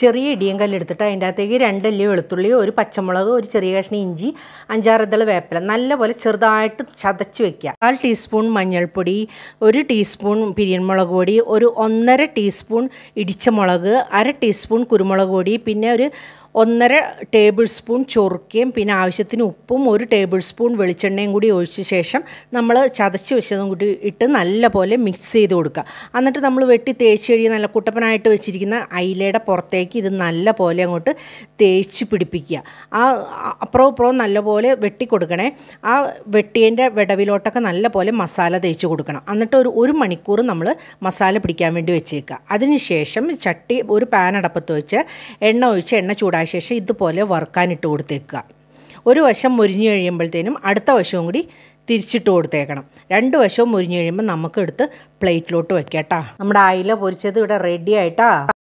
ചെറിയ ഇടിയും കല്ലെടുത്തിട്ട് അതിൻ്റെ അകത്തേക്ക് രണ്ടല്ലി വെളുത്തുള്ളി ഒരു പച്ചമുളക് ഒരു ചെറിയ കഷ്ണം ഇഞ്ചി അഞ്ചാറ് അഞ്ചാറതള് വേപ്പില നല്ലപോലെ ചെറുതായിട്ട് ചതച്ച് വെക്കുക കാൽ ടീസ്പൂൺ മഞ്ഞൾപ്പൊടി ഒരു ടീസ്പൂൺ മുളക് പൊടി ഒരു ഒന്നര ടീസ്പൂൺ ഇടിച്ച മുളക് അര ടീസ്പൂൺ കുരുമുളക് പൊടി പിന്നെ ഒരു ഒന്നര ടേബിൾ സ്പൂൺ ചൊറുക്കയും പിന്നെ ആവശ്യത്തിന് ഉപ്പും ഒരു ടേബിൾ സ്പൂൺ വെളിച്ചെണ്ണയും കൂടി ഒഴിച്ച ശേഷം നമ്മൾ ചതച്ച് വെച്ചതും കൂടി ഇട്ട് നല്ലപോലെ മിക്സ് ചെയ്ത് കൊടുക്കുക എന്നിട്ട് നമ്മൾ വെട്ടി തേച്ച് കഴുകി നല്ല കുട്ടപ്പനായിട്ട് വെച്ചിരിക്കുന്ന അയിലയുടെ പുറത്തേക്ക് വരുമ്പോഴേക്കും ഇത് നല്ല പോലെ അങ്ങോട്ട് തേച്ച് പിടിപ്പിക്കുക ആ അപ്പുറവും അപ്പുറവും നല്ല പോലെ വെട്ടി കൊടുക്കണേ ആ വെട്ടിയതിൻ്റെ വിടവിലോട്ടൊക്കെ നല്ല പോലെ മസാല തേച്ച് കൊടുക്കണം എന്നിട്ട് ഒരു ഒരു മണിക്കൂർ നമ്മൾ മസാല പിടിക്കാൻ വേണ്ടി വെച്ചേക്കുക അതിനുശേഷം ചട്ടി ഒരു പാൻ അടപ്പത്ത് വെച്ച് എണ്ണ ഒഴിച്ച് എണ്ണ ചൂടായ ശേഷം ഇതുപോലെ വറുക്കാനിട്ട് കൊടുത്തേക്കുക ഒരു വശം മുരിഞ്ഞു കഴിയുമ്പോഴത്തേനും അടുത്ത വശവും കൂടി തിരിച്ചിട്ട് കൊടുത്തേക്കണം രണ്ട് വശവും മുരിഞ്ഞു കഴിയുമ്പോൾ നമുക്ക് എടുത്ത് പ്ലേറ്റിലോട്ട് വെക്കാം കേട്ടോ നമ്മുടെ അയില പൊരിച്ചത് ഇവിടെ റെഡി ആയിട്ടാ